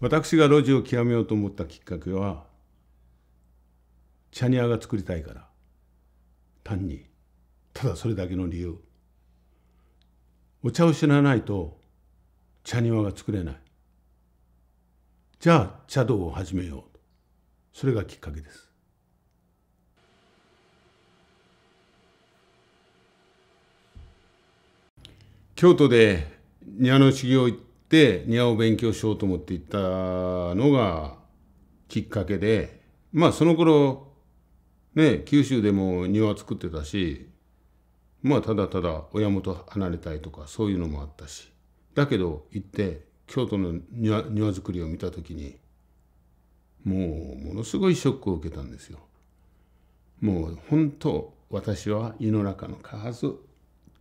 私が路地を極めようと思ったきっかけは茶庭が作りたいから単にただそれだけの理由お茶を知らないと茶庭が作れないじゃあ茶道を始めようそれがきっかけです京都で庭の修行って庭を勉強しようと思って行ったのがきっかけでまあその頃ね九州でも庭作ってたしまあただただ親元離れたいとかそういうのもあったしだけど行って京都の庭庭作りを見た時にもうものすごいショックを受けたんですよ。もう本当私は世の中の数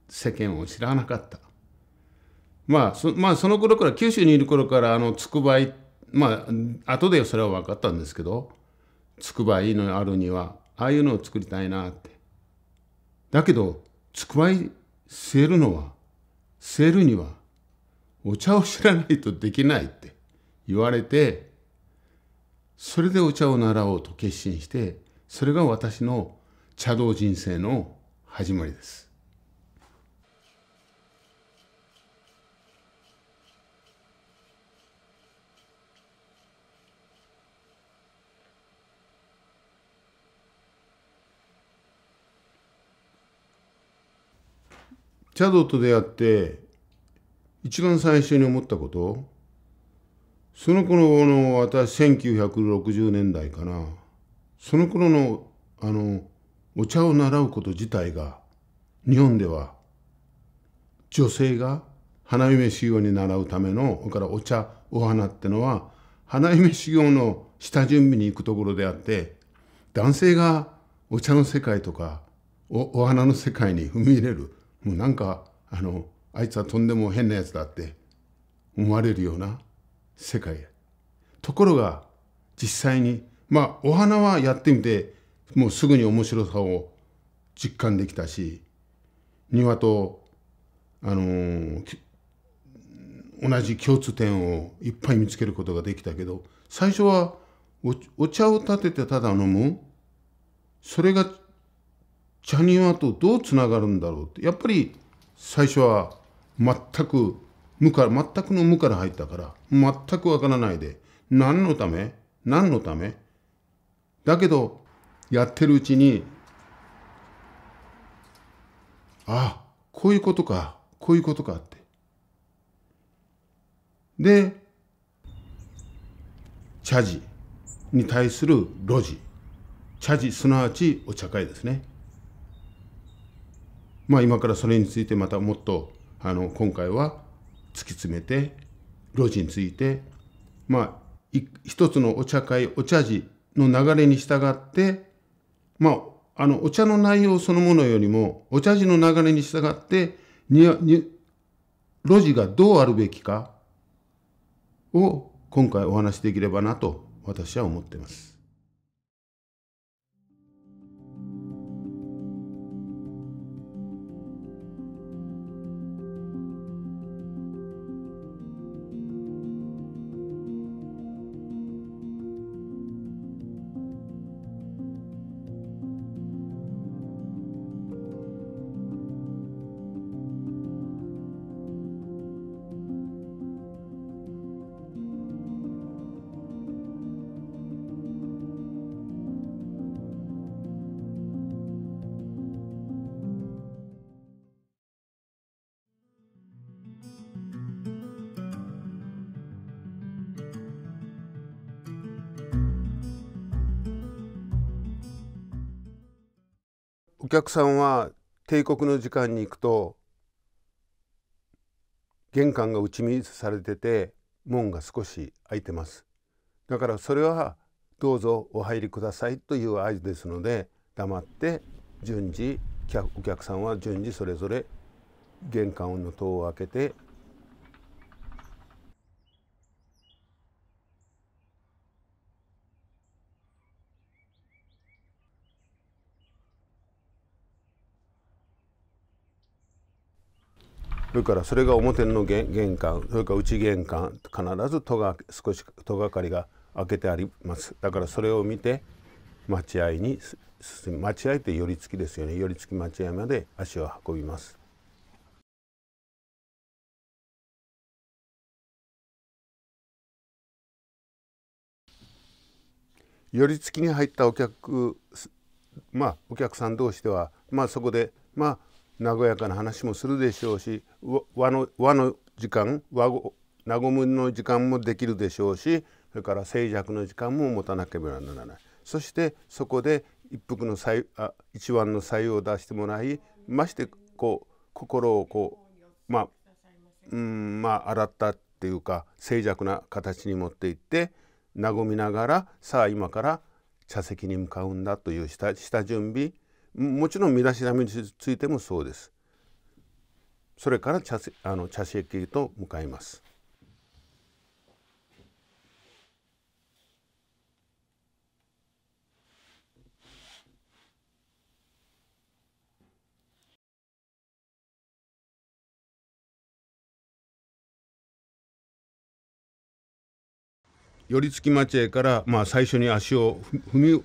世間を知らなかったまあそまあ、その頃から九州にいる頃からあのつくばいまあ後でそれは分かったんですけどつくばいのあるにはああいうのを作りたいなってだけどつくばい据えるのは据えるにはお茶を知らないとできないって言われてそれでお茶を習おうと決心してそれが私の茶道人生の始まりです。チャドと出会って一番最初に思ったことその頃の私1960年代かなその頃のあのお茶を習うこと自体が日本では女性が花嫁修行に習うためのからお茶お花ってのは花嫁修行の下準備に行くところであって男性がお茶の世界とかおお花の世界に踏み入れるもうなんかあのあいつはとんでも変なやつだって思われるような世界ところが実際にまあお花はやってみてもうすぐに面白さを実感できたし庭とあのー、同じ共通点をいっぱい見つけることができたけど最初はお茶を立ててただ飲むそれがジャニーワとどうつながるんだろうってやっぱり最初は全く無から全くの無から入ったから全くわからないで何のため何のためだけどやってるうちにああ、こういうことかこういうことかってで茶事に対する路地茶事すなわちお茶会ですねまあ、今からそれについてまたもっとあの今回は突き詰めて路地について、まあ、一つのお茶会お茶事の流れに従って、まあ、あのお茶の内容そのものよりもお茶事の流れに従ってにに路地がどうあるべきかを今回お話しできればなと私は思っています。お客さんは帝国の時間に行くと玄関が打ち水されてて門が少し開いてますだからそれはどうぞお入りくださいという合図ですので黙って順次客お客さんは順次それぞれ玄関の戸を開けてそれからそれが表の玄玄関それから内玄関必ず戸が少し戸がかりが開けてありますだからそれを見て待合に待合って寄り付きですよね寄り付き待合まで足を運びます。寄り付きに入ったお客まあお客さん同士ではまあそこでまあ和やかな話もするでしょうし和の和の時間和和むの時間もできるでしょうしそれから静寂の時間も持たなければならないそしてそこで一服のあ一番の才を出してもらいましてこう心をこうまあうんまあ洗ったっていうか静寂な形に持っていって和みながらさあ今から茶席に向かうんだという下準備もちろん身だしなみについてもそうですそれから茶あの茶席と向かいます寄り付町へから、まあ、最初に足を踏み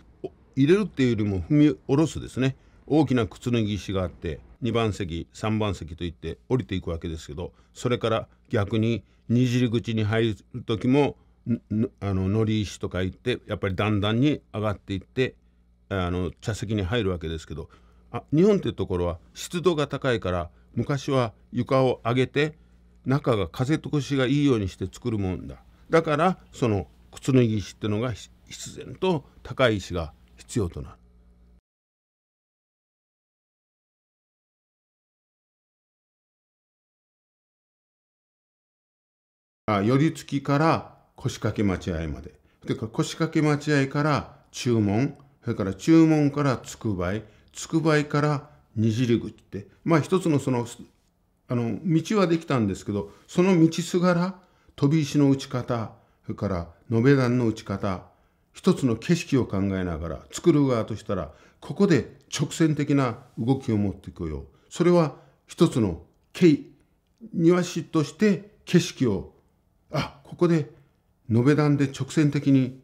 入れるっていうよりも踏み下ろすですね大きな靴脱ぎ石があって2番席3番席といって降りていくわけですけどそれから逆ににじり口に入る時もあの乗り石とか行ってやっぱりだんだんに上がっていってあの茶席に入るわけですけどあ日本っていうところは湿度が高いから昔は床を上げて中が風通しがいいようにして作るもんだだからその靴脱ぎ石ってのが必然と高い石が必要となる。寄り付きから腰掛け待合まで。それから腰掛け待合から注文、それから注文からつくばい、つくばいからにじり口って、まあ一つのその、あの、道はできたんですけど、その道すがら、飛び石の打ち方、それから延べ段の打ち方、一つの景色を考えながら作る側としたらここで直線的な動きを持ってこようそれは一つの庭師として景色をあここで延べ段で直線的に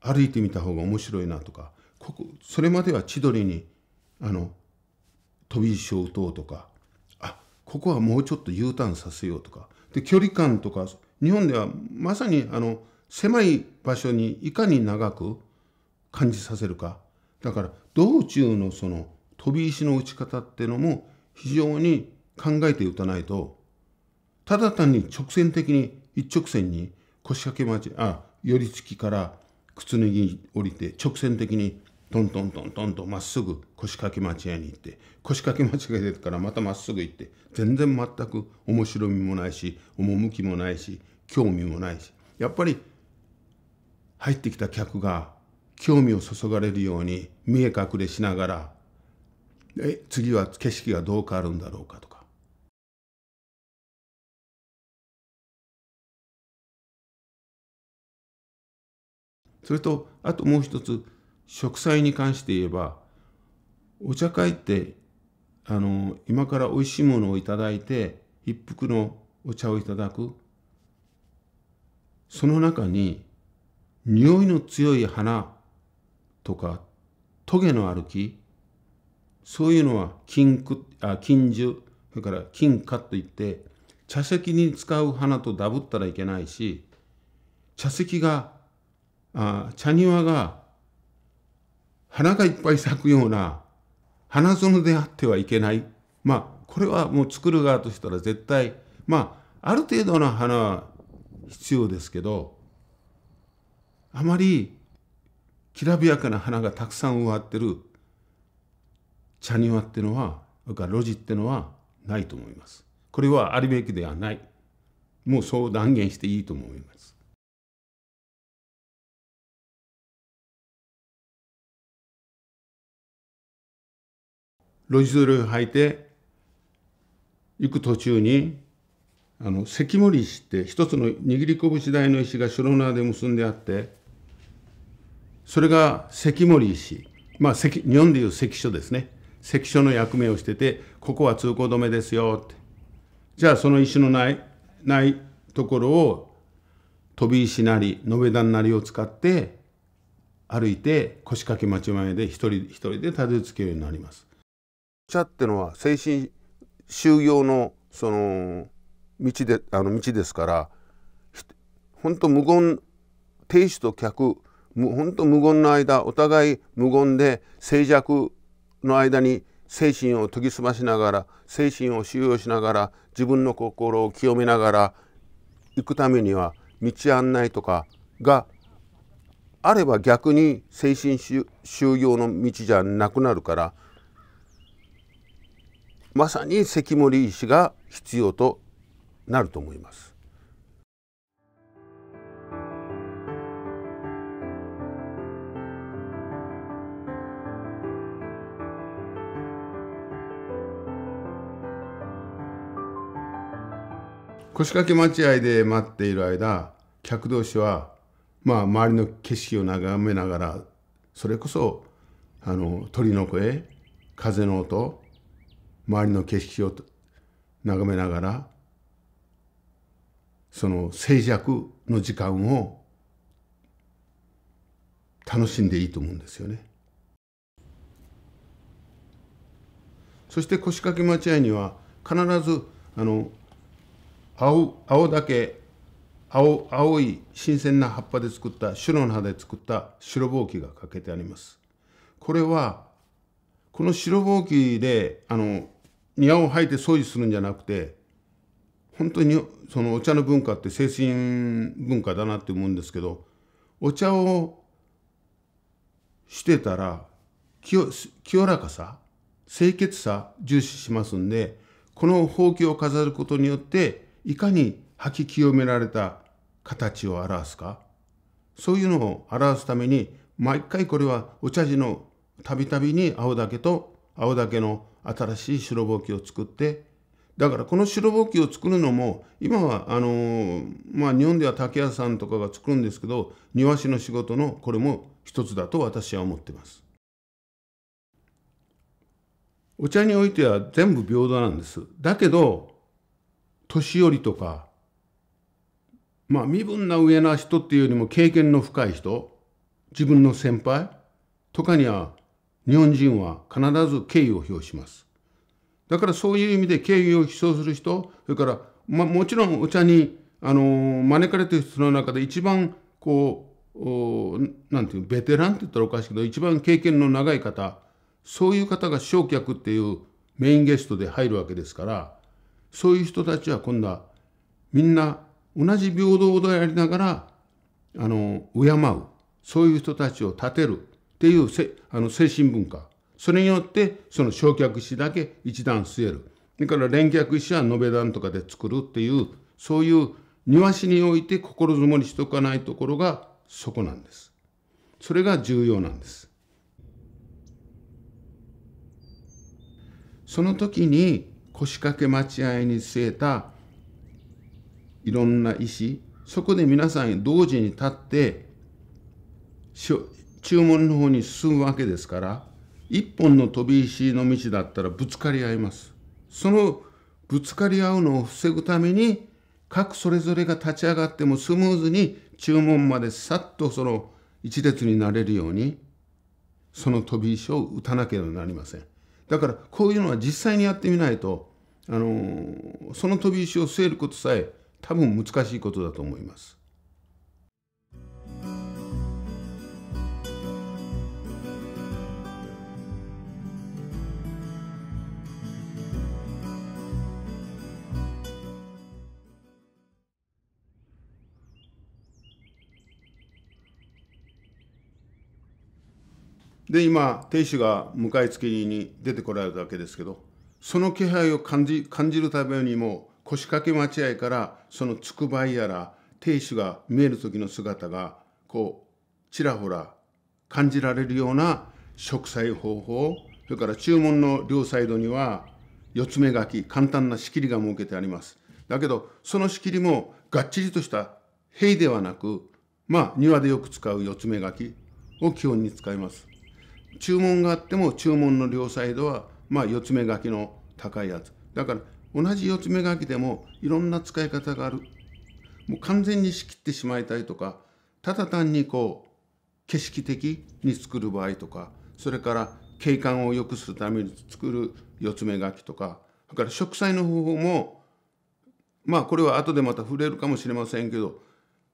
歩いてみた方が面白いなとかここそれまでは千鳥にあの飛び石を打とうとかあここはもうちょっと U ターンさせようとかで距離感とか日本ではまさにあの狭い場所にいかに長く感じさせるかだから道中のその飛び石の打ち方ってのも非常に考えて打たないとただ単に直線的に一直線に腰掛け待ちあ寄り付きから靴脱ぎ降りて直線的にトントントントンとまっすぐ腰掛け待合に行って腰掛け間違い出てからまたまっすぐ行って全然全く面白みもないし趣もないし興味もないしやっぱり入ってきた客が興味を注がれるように見え隠れしながらえ次は景色がどう変わるんだろうかとかそれとあともう一つ食材に関して言えばお茶会ってあの今からおいしいものを頂いて一服のお茶をいただくその中に匂いの強い花とか、トゲの歩き、そういうのは金くあ金樹、それから金花といって、茶席に使う花とダブったらいけないし、茶席が、あ茶庭が花がいっぱい咲くような花園であってはいけない。まあ、これはもう作る側としたら絶対、まあ、ある程度の花は必要ですけど、あまりきらびやかな花がたくさん植わってる茶庭っていうのはそれから路地ってのはないと思いますこれはあるべきではないもうそう断言していいと思います路地取りを履いて行く途中にあの関森石って一つの握り拳大の石が白縄で結んであってそれが関森医まあ、日本でいう関所ですね関所の役目をしててここは通行止めですよってじゃあその石のないないところを飛び石なり延べ段なりを使って歩いて腰掛け町前で一人一人でたどり着けるようになります。茶ってのは精神修行のその道であの道ですから本当無言亭主と客本当無言の間お互い無言で静寂の間に精神を研ぎ澄ましながら精神を修容しながら自分の心を清めながら行くためには道案内とかがあれば逆に精神修行の道じゃなくなるからまさに関森医師が必要となると思います。腰掛け待合で待っている間客同士はまあ周りの景色を眺めながらそれこそあの鳥の声風の音周りの景色を眺めながらその静寂の時間を楽しんでいいと思うんですよね。そして腰掛け待合には必ずあの青青け青青い新鮮な葉っぱで作った白の葉で作った白ぼうきがかけてありますこれはこの白ぼうきであの庭を吐いて掃除するんじゃなくて本当にそのお茶の文化って精神文化だなって思うんですけどお茶をしてたら清清らかさ清潔さ重視しますんでこのほうきを飾ることによっていかに吐き清められた形を表すかそういうのを表すために毎回これはお茶事のたびたびに青竹と青竹の新しい白ぼうきを作ってだからこの白ぼうきを作るのも今はあのまあ日本では竹屋さんとかが作るんですけど庭師の仕事のこれも一つだと私は思ってます。お茶においては全部平等なんです。だけど年寄りとかまあ身分な上な人っていうよりも経験の深い人自分の先輩とかには日本人は必ず敬意を表します。だからそういう意味で敬意を表彰する人それから、まあ、もちろんお茶に、あのー、招かれてる人の中で一番こうおなんていうベテランって言ったらおかしいけど一番経験の長い方そういう方が正客っていうメインゲストで入るわけですからそういう人たちは今度はみんな同じ平等でありながらあの敬うそういう人たちを立てるっていうせあの精神文化それによってその焼却石だけ一段据えるそれから連脚石は延べ段とかで作るっていうそういう庭師において心づもりしておかないところがそこなんです。それが重要なんです。その時に腰掛け待合に据えたいろんな石そこで皆さん同時に立って注文の方に進むわけですから一本の飛び石の道だったらぶつかり合いますそのぶつかり合うのを防ぐために各それぞれが立ち上がってもスムーズに注文までさっとその一列になれるようにその飛び石を打たなければなりませんだからこういうのは実際にやってみないとあのその飛び石を据えることさえ多分難しいことだと思います。で今亭主が向かいつけに出てこられたわけですけどその気配を感じ感じるためにも腰掛け待合からそのつくばいやら亭主が見える時の姿がこうちらほら感じられるような植栽方法それから注文の両サイドには四つ目書き簡単な仕切りが設けてあります。だけどその仕切りもがっちりとした塀ではなくまあ庭でよく使う四つ目書きを基本に使います。注文があっても注文の両サイドはまあ4つ目書きの高いやつだから同じ4つ目書きでもいろんな使い方があるもう完全に仕切ってしまいたいとかただ単にこう景色的に作る場合とかそれから景観を良くするために作る四つ目書きとかだから植栽の方法もまあこれは後でまた触れるかもしれませんけど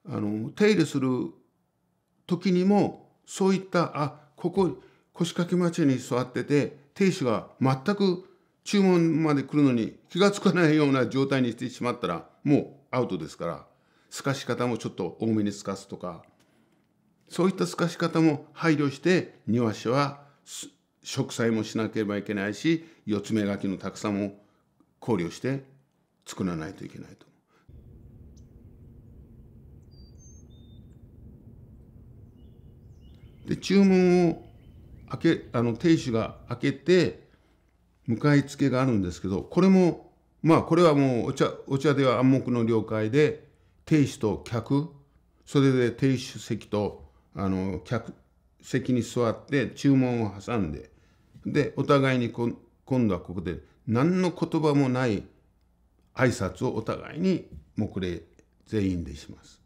あの手入れする時にもそういったあここ腰掛け町に座ってて亭主が全く注文まで来るのに気が付かないような状態にしてしまったらもうアウトですから透かし方もちょっと多めに透かすとかそういった透かし方も配慮して庭師は植栽もしなければいけないし四つ目書きのたくさんも考慮して作らないといけないと。で注文を開けあの亭主が開けて迎え付けがあるんですけどこれもまあこれはもうお茶お茶では暗黙の了解で亭主と客それで亭主席とあの客席に座って注文を挟んででお互いにこ今度はここで何の言葉もない挨拶をお互いに目礼全員でします。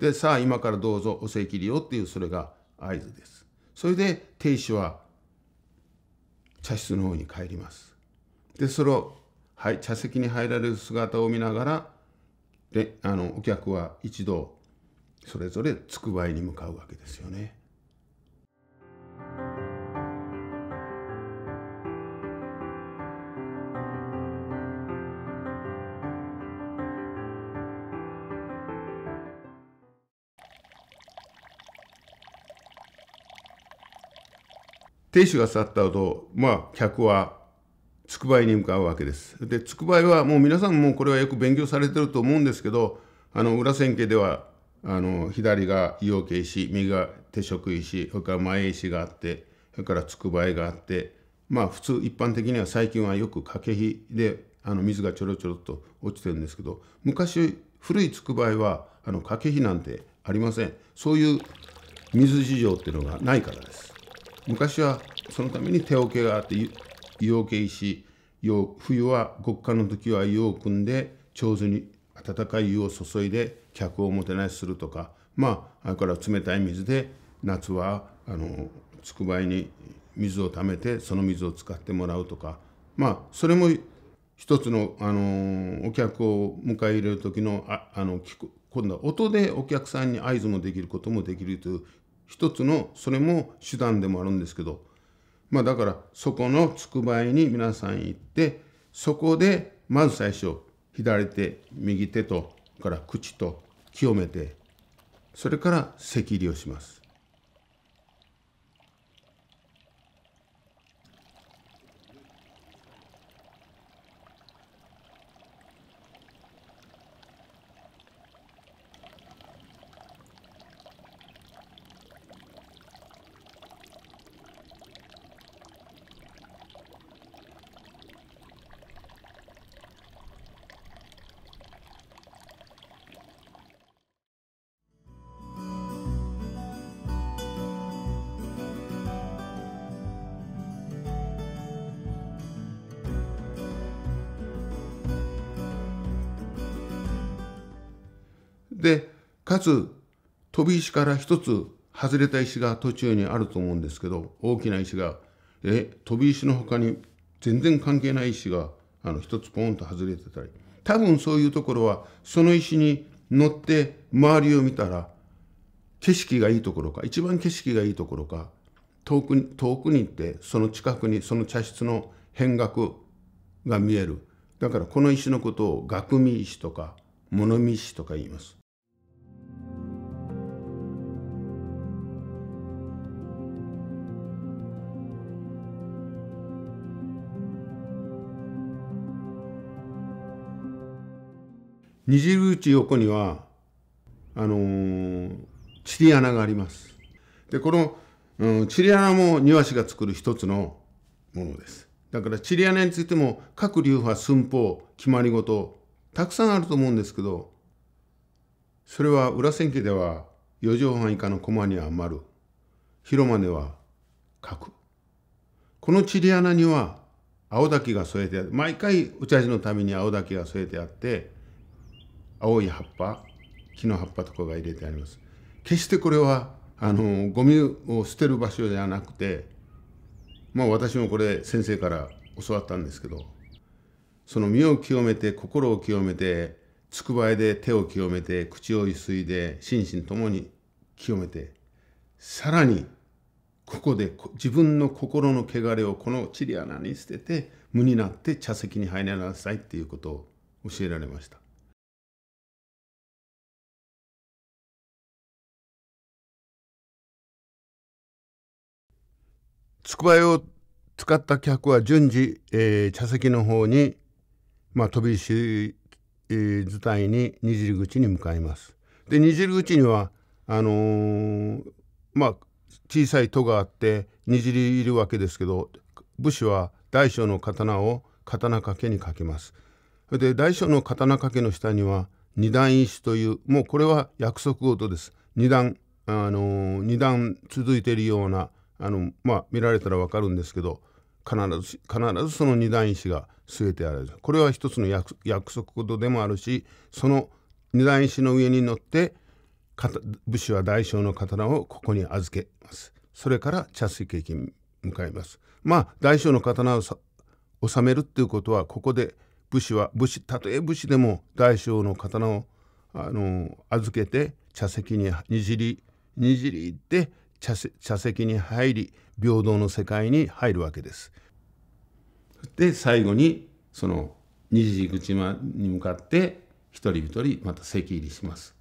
でさあ今からどうぞお席利用っていうそれが合図です。それで亭主は茶室の方に帰ります。で、その、はい、茶席に入られる姿を見ながら、であのお客は一度それぞれつくばいに向かうわけですよね。亭主が去った後、まあ、客はつくばいに向かうわけです。で、つくばいはもう皆さんもこれはよく勉強されてると思うんですけど、あの、裏千家では、あの、左が硫黄家石、右が手職石、それから前石があって、それからつくばいがあって、まあ普通一般的には最近はよく掛け火であの水がちょろちょろっと落ちてるんですけど、昔古いつくばいはあの掛け火なんてありません。そういう水事情っていうのがないからです。昔はそのために手桶があって養鶏し冬は極寒の時は湯を汲んで上手に温かい湯を注いで客をもてなしするとかまああれから冷たい水で夏はあのつくばいに水をためてその水を使ってもらうとかまあそれも一つの、あのお客を迎え入れる時のああの今度は音でお客さんに合図もできることもできるという一つのそれも手段でもあるんですけどまあだからそこのつくばいに皆さん行ってそこでまず最初左手右手とから口と清めてそれから赤痢をします。かつ、飛び石から一つ外れた石が途中にあると思うんですけど、大きな石が、え、飛び石の他に全然関係ない石が、あの、一つポンと外れてたり、多分そういうところは、その石に乗って周りを見たら、景色がいいところか、一番景色がいいところか、遠くに、遠くに行って、その近くに、その茶室の変額が見える。だからこの石のことを額見石とか、物見石とか言います。虹口横にはあのー、チリ穴がありますでこの、うん、チリ穴も庭師が作る一つのものですだからチリ穴についても各流派寸法決まり事たくさんあると思うんですけどそれは裏千家では四畳半以下の駒には丸広間では角このチリ穴には青滝が添えて毎回お茶事のために青滝が添えてあって青い葉っぱ木の葉っぱとかが入れてあります決してこれはあのゴミを捨てる場所ではなくてまあ私もこれ先生から教わったんですけどその身を清めて心を清めてつくばえで手を清めて口をゆすいで心身ともに清めてさらにここで自分の心の汚れをこのちり、穴に捨てて無になって茶席に入りなさいっていうことを教えられました。つくばを使った客は順次、えー、茶席の方に、まあ、飛び石、図体伝いに煮汁口に向かいます。で煮汁口にはあのー、まあ小さい戸があって煮汁いるわけですけど武士は大小の刀を刀掛けにかけます。で大小の刀掛けの下には二段石というもうこれは約束事です。二段あのー、二段続いているようなあの、まあ、見られたら分かるんですけど必ず必ずその二段石が据えてあるこれは一つの約束事でもあるしその二段石の上に乗って武士は大小の刀をここに預けますそれから茶水駅に向かいますまあ大小の刀を収めるっていうことはここで武士は武士たとえ武士でも大小の刀をあの預けて茶席ににじりにじり行って茶席に入り平等の世界に入るわけです。で最後にその二次口間に向かって一人一人また席入りします。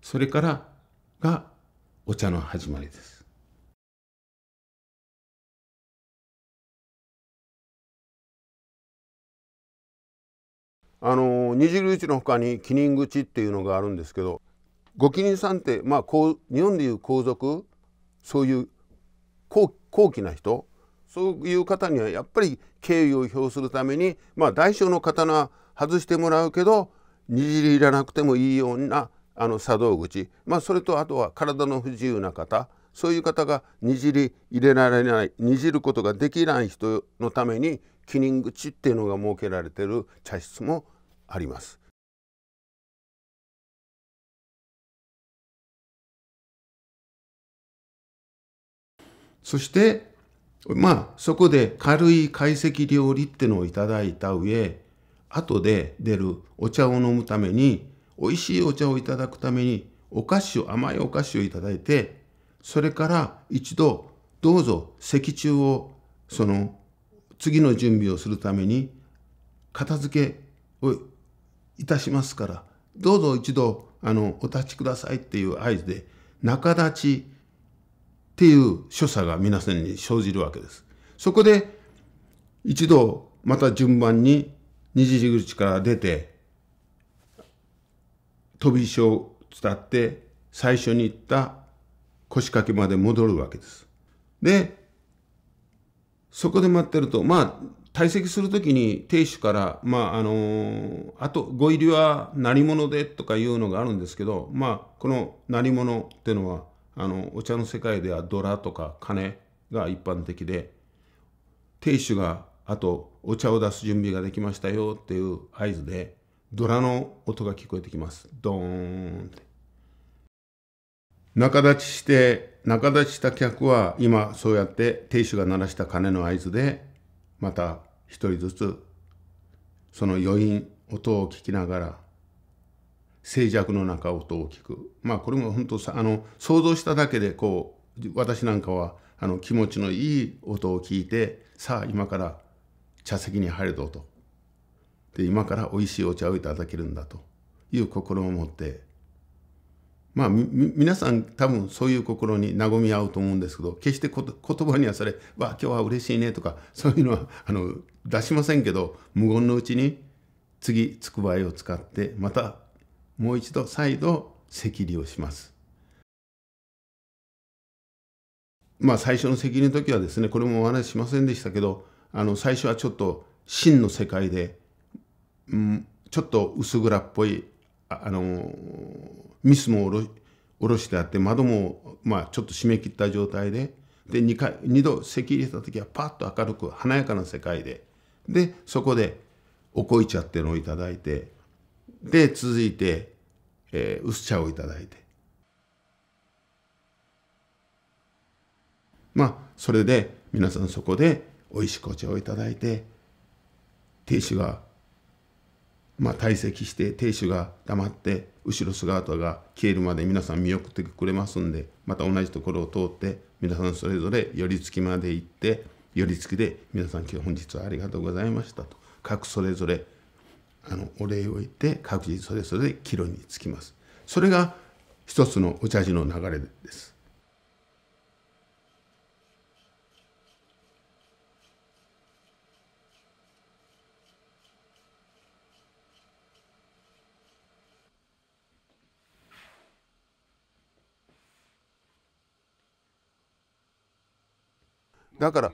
それからがお茶の始まりです。あの二次口の他に記念口っていうのがあるんですけど御家人さんって、まあ、こう日本でいう皇族そういう高貴な人そういう方にはやっぱり敬意を表するために、まあ、大小の刀外してもらうけど握りいらなくてもいいようなあの茶道口、まあ、それとあとは体の不自由な方そういう方がにじり入れられないにじることができない人のために記念口っていうのが設けられてる茶室もあります。そして、まあ、そこで軽い懐石料理ってのをいただいた上、後で出るお茶を飲むために、美味しいお茶をいただくために、お菓子を、甘いお菓子をいただいて、それから一度、どうぞ、石柱を、その、次の準備をするために、片付けをいたしますから、どうぞ一度、あの、お立ちくださいっていう合図で、仲立ちっていう所作が皆さんに生じるわけです。そこで一度また順番に西地口から出て飛び石を伝って最初に行った腰掛けまで戻るわけです。でそこで待ってるとまあ退席する時に亭主からまああのあとご入りは何者でとかいうのがあるんですけどまあこの何者っていうのはあのお茶の世界ではドラとか鐘が一般的で亭主があとお茶を出す準備ができましたよっていう合図でドラの音が聞こえてきますドーンって仲立ちして仲立ちした客は今そうやって亭主が鳴らした鐘の合図でまた一人ずつその余韻音を聞きながら静寂の中音を聞くまあこれも本当さあの想像しただけでこう私なんかはあの気持ちのいい音を聞いてさあ今から茶席に入るぞとで今からおいしいお茶をいただけるんだという心を持ってまあ皆さん多分そういう心に和み合うと思うんですけど決して言葉にはそれ「わあ今日は嬉しいね」とかそういうのはあの出しませんけど無言のうちに次つくばえを使ってまたもう一度再度赤痢をします。まあ最初の赤痢の時はですねこれもお話ししませんでしたけどあの最初はちょっと真の世界で、うん、ちょっと薄暗っぽいあのミスも下ろろしてあって窓も、まあ、ちょっと締め切った状態でで 2, 回2度咳入れた時はパッと明るく華やかな世界ででそこでおこい茶っていうのを頂いてで、続いて、えー、薄茶をいただいて。まあ、それで、皆さんそこで、美味しくお茶をいただいて、亭主が、まあ、退席して、亭主が黙って、後ろ姿が消えるまで皆さん見送ってくれますんで、また同じところを通って、皆さんそれぞれ寄り付きまで行って、寄り付きで、皆さん今日本日はありがとうございましたと、各それぞれ、あのお礼を言って各自それぞれ帰路につきます。それが一つのお茶事の流れです。だから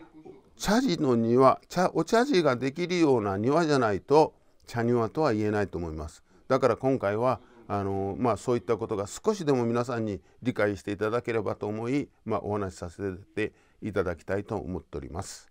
茶事の庭茶お茶事ができるような庭じゃないと茶庭とは言えないと思います。だから今回はあのまあ、そういったことが少しでも皆さんに理解していただければと思い、まあ、お話しさせていただきたいと思っております。